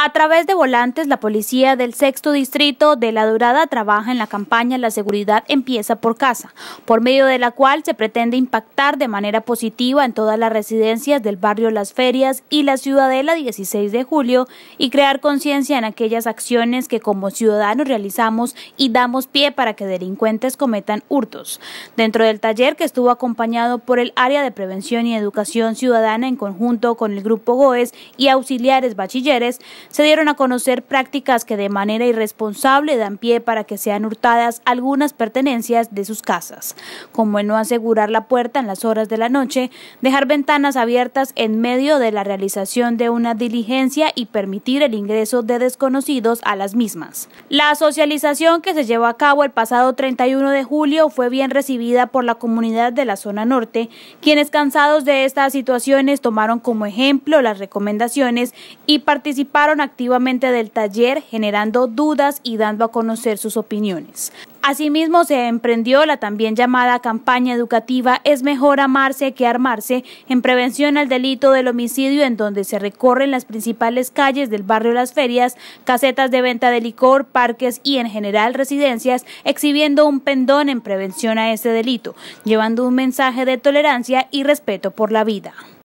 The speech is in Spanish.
A través de volantes, la policía del sexto distrito de La Durada trabaja en la campaña La seguridad empieza por casa, por medio de la cual se pretende impactar de manera positiva en todas las residencias del barrio Las Ferias y la Ciudadela 16 de julio y crear conciencia en aquellas acciones que como ciudadanos realizamos y damos pie para que delincuentes cometan hurtos. Dentro del taller que estuvo acompañado por el área de prevención y educación ciudadana en conjunto con el grupo GOES y auxiliares bachilleres, se dieron a conocer prácticas que de manera irresponsable dan pie para que sean hurtadas algunas pertenencias de sus casas, como el no asegurar la puerta en las horas de la noche, dejar ventanas abiertas en medio de la realización de una diligencia y permitir el ingreso de desconocidos a las mismas. La socialización que se llevó a cabo el pasado 31 de julio fue bien recibida por la comunidad de la zona norte, quienes cansados de estas situaciones tomaron como ejemplo las recomendaciones y participaron activamente del taller generando dudas y dando a conocer sus opiniones. Asimismo, se emprendió la también llamada campaña educativa Es mejor amarse que armarse en prevención al delito del homicidio, en donde se recorren las principales calles del barrio Las Ferias, casetas de venta de licor, parques y en general residencias, exhibiendo un pendón en prevención a ese delito, llevando un mensaje de tolerancia y respeto por la vida.